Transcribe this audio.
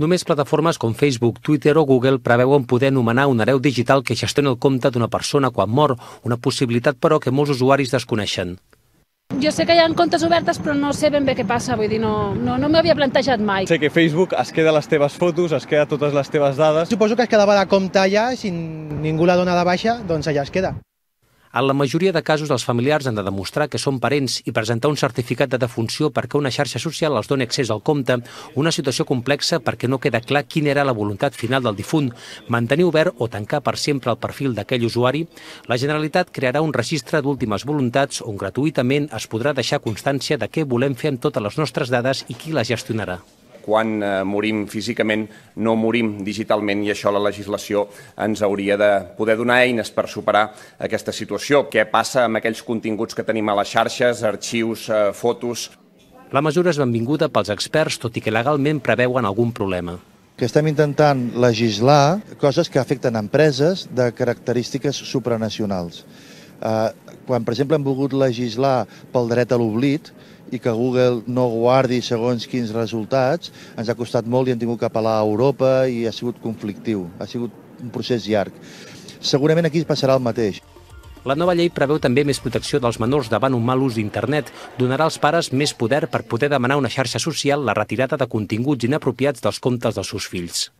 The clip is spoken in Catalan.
Només plataformes com Facebook, Twitter o Google preveuen poder nomenar un hereu digital que gestioni el compte d'una persona quan mor, una possibilitat però que molts usuaris desconeixen. Jo sé que hi ha comptes obertes, però no sé ben bé què passa, vull dir, no, no, no m'ho havia plantejat mai. Sé que Facebook es queda les teves fotos, es queda totes les teves dades. Suposo que es quedava la compte allà, si ningú la dona de baixa, doncs allà es queda. En la majoria de casos, els familiars han de demostrar que són parents i presentar un certificat de defunció perquè una xarxa social els doni accés al compte, una situació complexa perquè no queda clar quina era la voluntat final del difunt, mantenir obert o tancar per sempre el perfil d'aquell usuari. La Generalitat crearà un registre d'últimes voluntats on gratuïtament es podrà deixar constància de què volem fer amb totes les nostres dades i qui les gestionarà quan eh, morim físicament no morim digitalment i això la legislació ens hauria de poder donar eines per superar aquesta situació. Què passa amb aquells continguts que tenim a les xarxes, arxius, eh, fotos? La mesura és benvinguda pels experts, tot i que legalment preveuen algun problema que estem intentant legislar coses que afecten empreses de característiques supranacionals. Eh, quan, per exemple, han volgut legislar pel dret a l'oblit i que Google no guardi segons quins resultats, ens ha costat molt i hem tingut que apel·lar a Europa i ha sigut conflictiu, ha sigut un procés llarg. Segurament aquí passarà el mateix. La nova llei preveu també més protecció dels menors davant un mal ús d'internet. Donarà als pares més poder per poder demanar una xarxa social la retirada de continguts inapropiats dels comptes dels seus fills.